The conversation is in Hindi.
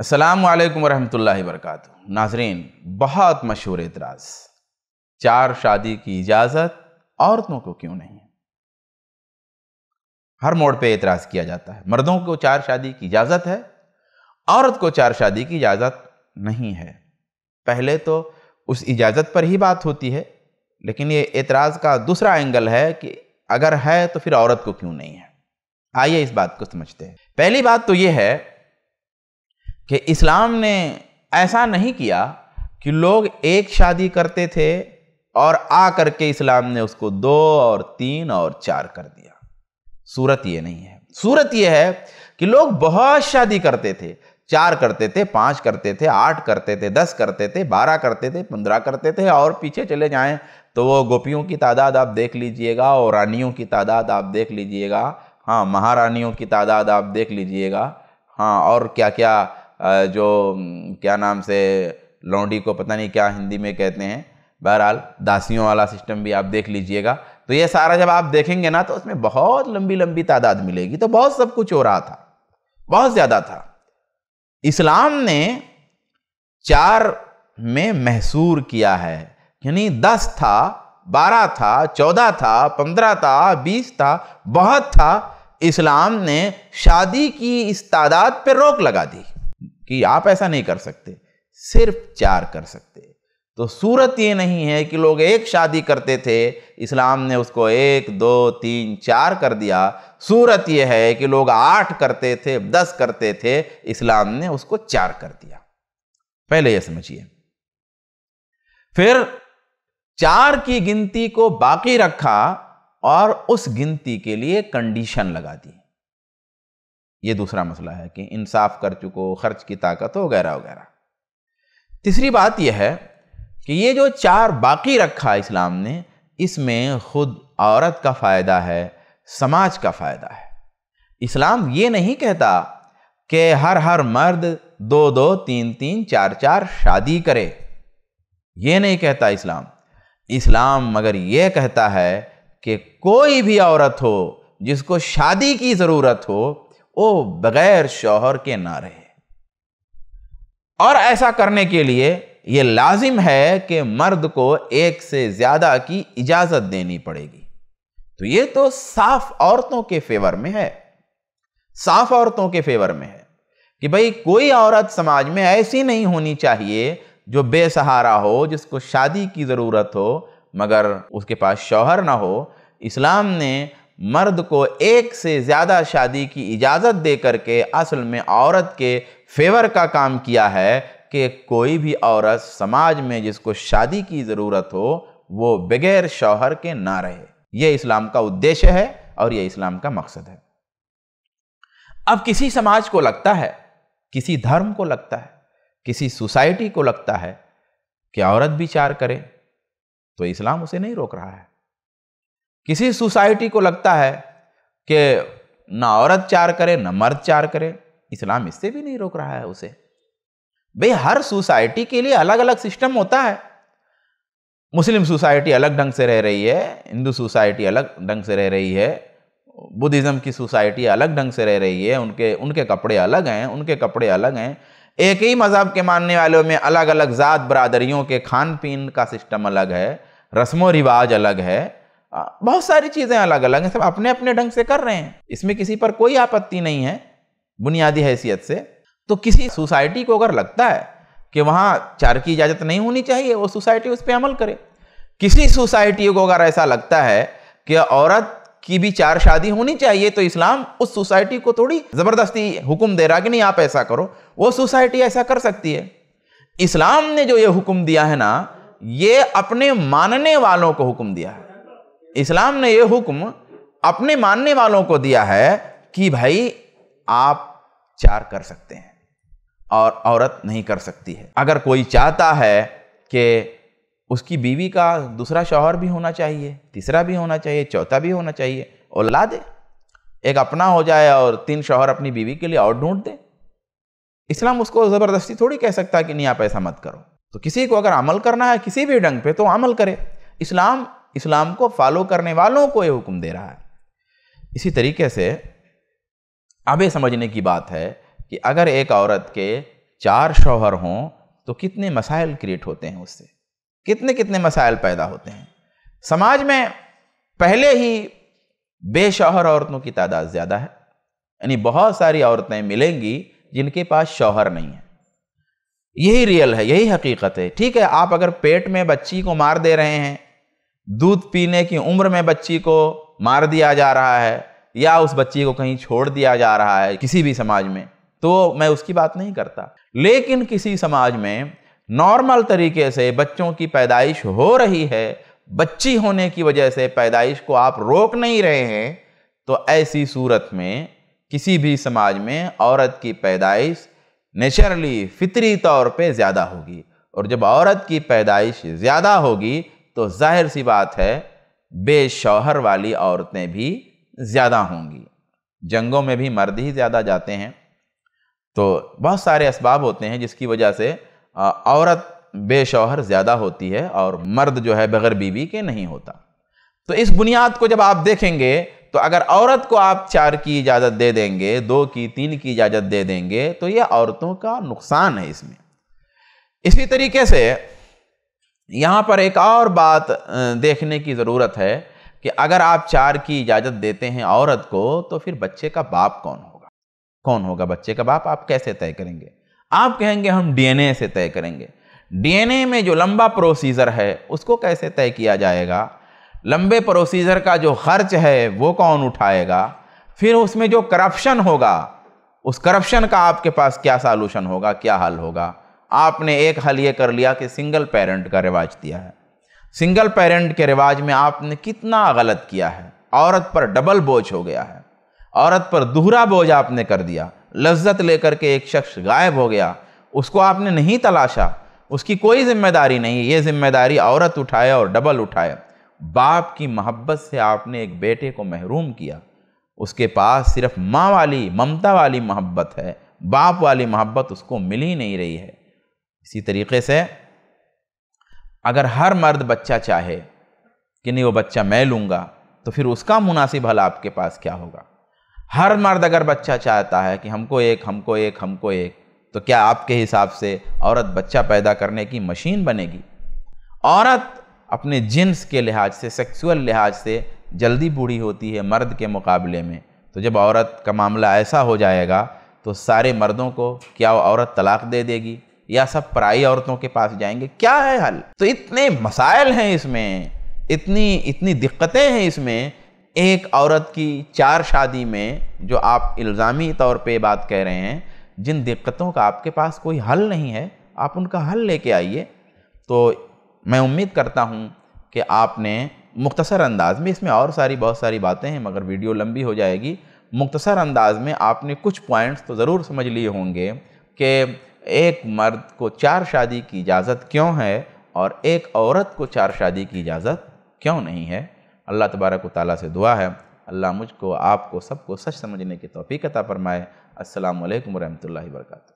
असलकम वरहमल वरक नाजरीन बहुत मशहूर एतराज़ चार शादी की इजाज़त औरतों को क्यों नहीं हर मोड़ पे एतराज़ किया जाता है मर्दों को चार शादी की इजाज़त है औरत को चार शादी की इजाज़त नहीं है पहले तो उस इजाज़त पर ही बात होती है लेकिन ये एतराज़ का दूसरा एंगल है कि अगर है तो फिर औरत को क्यों नहीं है आइए इस बात को समझते हैं पहली बात तो ये है कि इस्लाम ने ऐसा नहीं किया कि लोग एक शादी करते थे और आ करके इस्लाम ने उसको दो और तीन और चार कर दिया सूरत ये नहीं है सूरत ये है कि लोग बहुत शादी करते थे चार करते थे पाँच करते थे आठ करते थे दस करते थे बारह करते थे पंद्रह करते थे और पीछे चले जाएं तो वो गोपियों की तादाद आप देख लीजिएगा और रानियों की तादाद आप देख लीजिएगा हाँ महारानियों की तादाद आप देख लीजिएगा हाँ और क्या क्या जो क्या नाम से लौंडी को पता नहीं क्या हिंदी में कहते हैं बहरहाल दासियों वाला सिस्टम भी आप देख लीजिएगा तो ये सारा जब आप देखेंगे ना तो उसमें बहुत लंबी लंबी तादाद मिलेगी तो बहुत सब कुछ हो रहा था बहुत ज़्यादा था इस्लाम ने चार में महसूर किया है यानी दस था बारह था चौदह था पंद्रह था बीस था बहुत था इस्लाम ने शादी की इस तादाद पर रोक लगा दी कि आप ऐसा नहीं कर सकते सिर्फ चार कर सकते तो सूरत ये नहीं है कि लोग एक शादी करते थे इस्लाम ने उसको एक दो तीन चार कर दिया सूरत ये है कि लोग आठ करते थे दस करते थे इस्लाम ने उसको चार कर दिया पहले ये समझिए फिर चार की गिनती को बाकी रखा और उस गिनती के लिए कंडीशन लगा दी ये दूसरा मसला है कि इंसाफ कर चुको खर्च की ताकत हो तो वगैरह वगैरह तीसरी बात यह है कि ये जो चार बाकी रखा इस्लाम ने इसमें खुद औरत का फ़ायदा है समाज का फ़ायदा है इस्लाम ये नहीं कहता कि हर हर मर्द दो दो तीन तीन चार चार शादी करे ये नहीं कहता इस्लाम इस्लाम मगर ये कहता है कि कोई भी औरत हो जिसको शादी की ज़रूरत हो वो बगैर शौहर के ना रहे और ऐसा करने के लिए ये लाजिम है कि मर्द को एक से ज़्यादा की इजाज़त देनी पड़ेगी तो ये तो साफ औरतों के फेवर में है साफ औरतों के फेवर में है कि भाई कोई औरत समाज में ऐसी नहीं होनी चाहिए जो बेसहारा हो जिसको शादी की ज़रूरत हो मगर उसके पास शौहर ना हो इस्लाम ने मर्द को एक से ज़्यादा शादी की इजाज़त दे करके असल में औरत के फेवर का काम किया है कि कोई भी औरत समाज में जिसको शादी की ज़रूरत हो वो बगैर शौहर के ना रहे यह इस्लाम का उद्देश्य है और यह इस्लाम का मकसद है अब किसी समाज को लगता है किसी धर्म को लगता है किसी सोसाइटी को लगता है कि औरत भी चार करे तो इस्लाम उसे नहीं रोक रहा है किसी सोसाइटी को लगता है कि ना औरत चार करे ना मर्द चार करे इस्लाम इससे भी नहीं रोक रहा है उसे भाई हर सोसाइटी के लिए अलग अलग सिस्टम होता है मुस्लिम सोसाइटी अलग ढंग से रह रही है हिंदू सोसाइटी अलग ढंग से रह रही है बुद्धिज़्म की सोसाइटी अलग ढंग से रह रही है उनके उनके कपड़े अलग हैं उनके कपड़े अलग हैं एक ही मज़हब के मानने वालों में अलग अलग ज़ात बरदरीों के खान पीन का सिस्टम अलग है रस्म व रिवाज अलग है हाँ, बहुत सारी चीज़ें अलग अलग हैं सब अपने अपने ढंग से कर रहे हैं इसमें किसी पर कोई आपत्ति नहीं है बुनियादी हैसियत से तो किसी सोसाइटी को अगर लगता है कि वहाँ चार की इजाज़त नहीं होनी चाहिए वो सोसाइटी उस पर अमल करे किसी सोसाइटी को अगर ऐसा लगता है कि औरत की भी चार शादी होनी चाहिए तो इस्लाम उस सोसाइटी को थोड़ी ज़बरदस्ती हुक्म दे रहा कि नहीं आप ऐसा करो वो सोसाइटी ऐसा कर सकती है इस्लाम ने जो ये हुक्म दिया है ना ये अपने मानने वालों को हुक्म दिया है इस्लाम ने यह हुक्म अपने मानने वालों को दिया है कि भाई आप चार कर सकते हैं और औरत नहीं कर सकती है अगर कोई चाहता है कि उसकी बीवी का दूसरा शौहर भी होना चाहिए तीसरा भी होना चाहिए चौथा भी होना चाहिए और ला दे एक अपना हो जाए और तीन शौहर अपनी बीवी के लिए और ढूंढ दे इस्लाम उसको ज़बरदस्ती थोड़ी कह सकता है कि नहीं आप ऐसा मत करो तो किसी को अगर अमल करना है किसी भी ढंग पे तो अमल करे इस्लाम इस्लाम को फॉलो करने वालों को ये हुक्म दे रहा है इसी तरीके से अब ये समझने की बात है कि अगर एक औरत के चार शौहर हों तो कितने मसाइल क्रिएट होते हैं उससे कितने कितने मसाइल पैदा होते हैं समाज में पहले ही बेशौहर औरतों की तादाद ज़्यादा है यानी बहुत सारी औरतें मिलेंगी जिनके पास शौहर नहीं है यही रियल है यही हकीकत है ठीक है आप अगर पेट में बच्ची को मार दे रहे हैं दूध पीने की उम्र में बच्ची को मार दिया जा रहा है या उस बच्ची को कहीं छोड़ दिया जा रहा है किसी भी समाज में तो मैं उसकी बात नहीं करता लेकिन किसी समाज में नॉर्मल तरीके से बच्चों की पैदाइश हो रही है बच्ची होने की वजह से पैदाइश को आप रोक नहीं रहे हैं तो ऐसी सूरत में किसी भी समाज में औरत की पैदाइश नेचुरली फितरी तौर पे ज़्यादा होगी और जब औरत की पैदाइश ज़्यादा होगी तो जाहिर सी बात है बेशौहर वाली औरतें भी ज़्यादा होंगी जंगों में भी मर्द ही ज़्यादा जाते हैं तो बहुत सारे इसबाब होते हैं जिसकी वजह से औरत बेशौहर ज़्यादा होती है और मर्द जो है बग़ैर बीवी के नहीं होता तो इस बुनियाद को जब आप देखेंगे तो अगर औरत को आप चार की इजाज़त दे देंगे दो की तीन की इजाज़त दे देंगे तो ये औरतों का नुकसान है इसमें इसी तरीके से यहाँ पर एक और बात देखने की ज़रूरत है कि अगर आप चार की इजाज़त देते हैं औरत को तो फिर बच्चे का बाप कौन होगा कौन होगा बच्चे का बाप आप कैसे तय करेंगे आप कहेंगे हम डीएनए से तय करेंगे डीएनए में जो लंबा प्रोसीजर है उसको कैसे तय किया जाएगा लंबे प्रोसीजर का जो खर्च है वो कौन उठाएगा फिर उसमें जो करप्शन होगा उस करप्शन का आपके पास क्या सॉल्यूशन होगा क्या हल होगा आपने एक हल ये कर लिया कि सिंगल पेरेंट का रिवाज दिया है सिंगल पेरेंट के रिवाज में आपने कितना गलत किया है औरत पर डबल बोझ हो गया है औरत पर दोहरा बोझ आपने कर दिया लज्जत लेकर के एक शख्स गायब हो गया उसको आपने नहीं तलाशा उसकी कोई जिम्मेदारी नहीं ये जिम्मेदारी औरत उठाए और डबल उठाए बाप की मोहब्बत से आपने एक बेटे को महरूम किया उसके पास सिर्फ माँ वाली ममता वाली मोहब्बत है बाप वाली मोहब्बत उसको मिल ही नहीं रही है इसी तरीके से अगर हर मर्द बच्चा चाहे कि नहीं वो बच्चा मैं लूँगा तो फिर उसका मुनासिब हल आपके पास क्या होगा हर मर्द अगर बच्चा चाहता है कि हमको एक हमको एक हमको एक तो क्या आपके हिसाब से औरत बच्चा पैदा करने की मशीन बनेगी औरत अपने जिन्स के लिहाज से सेक्सुअल लिहाज से जल्दी बूढ़ी होती है मर्द के मुकाबले में तो जब औरत का मामला ऐसा हो जाएगा तो सारे मर्दों को क्या औरत तलाक दे देगी या सब पराई औरतों के पास जाएंगे क्या है हल तो इतने मसाइल हैं इसमें इतनी इतनी दिक्कतें हैं इसमें एक औरत की चार शादी में जो आप इल्ज़ामी तौर पे बात कह रहे हैं जिन दिक्कतों का आपके पास कोई हल नहीं है आप उनका हल लेके आइए तो मैं उम्मीद करता हूँ कि आपने मुख्तसर अंदाज में इसमें और सारी बहुत सारी बातें हैं मगर वीडियो लंबी हो जाएगी मुख्तसर अंदाज में आपने कुछ पॉइंट्स तो ज़रूर समझ लिए होंगे कि एक मर्द को चार शादी की इजाज़त क्यों है और एक औरत को चार शादी की इजाज़त क्यों नहीं है अल्लाह तबारक ताली से दुआ है अल्लाह मुझको आपको सबको सच समझने की तोफ़ी फरमाए असल वरहमल वर्का